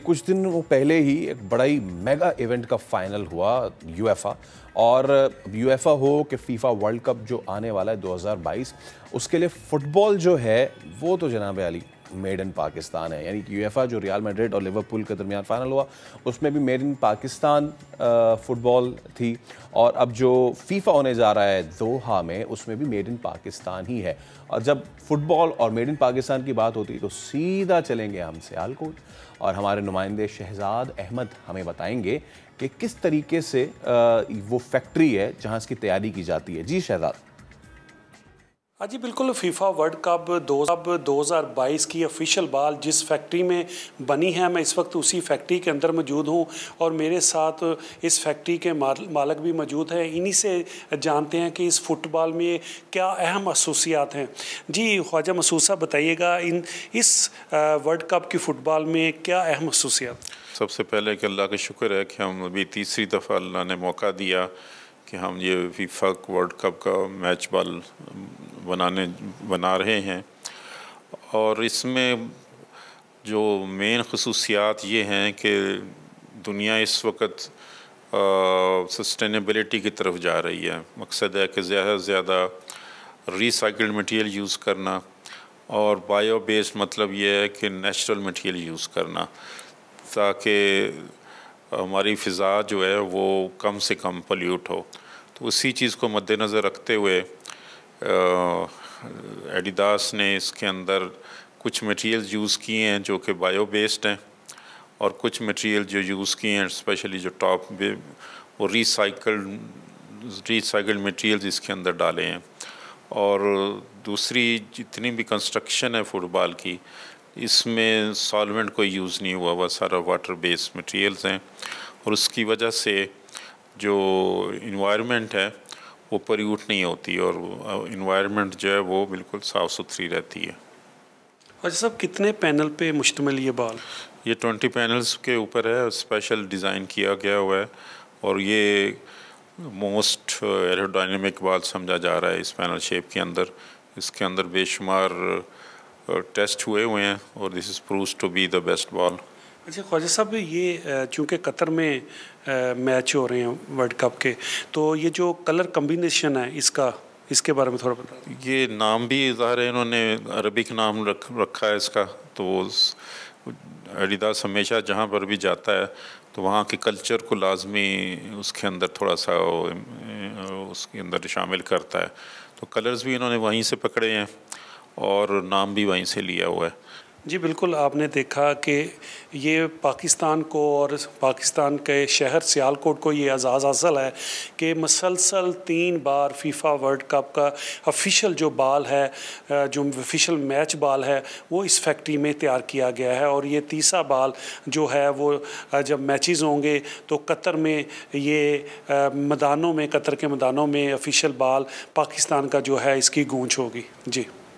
कुछ वो पहले ही एक बड़ा ही मेगा इवेंट का फाइनल हुआ यूएफा और यूएफा हो कि फीफा वर्ल्ड कप जो आने वाला है 2022 उसके लिए फुटबॉल जो है वो तो जनाब अली मेड इन पाकिस्तान है यानी कि यूएफा जो रियाल मेड्रेड और लिवरपूल के दरमियान फ़ाइनल हुआ उसमें भी मेड इन पाकिस्तान फुटबॉल थी और अब जो फीफा होने जा रहा है दोहा में उसमें भी मेड इन पाकिस्तान ही है और जब फुटबॉल और मेड इन पाकिस्तान की बात होती है तो सीधा चलेंगे हम सियालकोट और हमारे नुमाइंदे शहजाद अहमद हमें बताएंगे कि किस तरीके से वो फैक्ट्री है जहाँ इसकी तैयारी की जाती है जी शहजाद हाँ जी बिल्कुल फीफा वर्ल्ड कप दो अब 2022 की ऑफिशियल बाल जिस फैक्ट्री में बनी है मैं इस वक्त उसी फैक्ट्री के अंदर मौजूद हूं और मेरे साथ इस फैक्ट्री के मालक भी मौजूद हैं इन्हीं से जानते हैं कि इस फुटबॉल में क्या अहम खसूसियात हैं जी ख्वाजा मसूसा बताइएगा इन इस वर्ल्ड कप की फ़ुटबॉल में क्या अहम खसूसियात सबसे पहले कि अल्लाह का शुक्र है कि हम अभी तीसरी दफ़ा अल्लाह ने मौका दिया कि हम ये वीफा वर्ल्ड कप का मैच बॉल बनाने बना रहे हैं और इसमें जो मेन खसूसियात ये हैं कि दुनिया इस वक्त सस्टेनेबिलिटी की तरफ जा रही है मकसद है कि ज़्यादा से ज़्यादा रिसाइकल्ड मटेरियल यूज़ करना और बायो बेस्ड मतलब ये है कि नेचुरल मटेरियल यूज़ करना ताकि हमारी फ़िज़ा जो है वो कम से कम पल्यूट हो उसी चीज़ को मद्देनज़र रखते हुए एडिडास ने इसके अंदर कुछ मटेरियल्स यूज़ किए हैं जो कि बायो बेस्ड हैं और कुछ मटेरियल जो यूज़ किए हैं स्पेशली जो टॉप वो रिसाइकल्ड रिसाइकल्ड मटेरियल्स इसके अंदर डाले हैं और दूसरी जितनी भी कंस्ट्रक्शन है फुटबॉल की इसमें सॉल्वेंट कोई यूज़ नहीं हुआ हुआ सारा वाटर बेस्ड मटेरियल्स हैं और उसकी वजह से जो इन्वायरमेंट है वो पर्यूट नहीं होती और इन्वायरमेंट जो है वो बिल्कुल साफ़ सुथरी रहती है अच्छा साहब कितने पैनल पे मुश्तमल ये बाल ये ट्वेंटी पैनल्स के ऊपर है स्पेशल डिज़ाइन किया गया हुआ है और ये मोस्ट एरोडाइनमिक बाल समझा जा रहा है इस पैनल शेप के अंदर इसके अंदर बेशुमार टेस्ट हुए हुए हैं और this is prove to be the best ball अच्छा ख्वाजा साहब ये चूँकि कतर में मैच हो रहे हैं वर्ल्ड कप के तो ये जो कलर कम्बिनेशन है इसका इसके बारे में थोड़ा बता ये नाम भी ज़ाहिर है इन्होंने अरबिक नाम रख रखा है इसका तो अरिदास हमेशा जहाँ पर भी जाता है तो वहाँ के कल्चर को लाजमी उसके अंदर थोड़ा सा उसके अंदर शामिल करता है तो कलर्स भी इन्होंने वहीं से पकड़े हैं और नाम भी वहीं से लिया हुआ है जी बिल्कुल आपने देखा कि ये पाकिस्तान को और पाकिस्तान के शहर सियालकोट को ये एजाज़ हासिल है कि मसलसल तीन बार फीफा वर्ल्ड कप का ऑफिशियल जो बाल है जो ऑफिशियल मैच बाल है वो इस फैक्ट्री में तैयार किया गया है और ये तीसरा बाल जो है वो जब मैचेस होंगे तो कतर में ये मैदानों में कतर के मैदानों में ऑफिशियल बाल पाकिस्तान का जो है इसकी गूंज होगी जी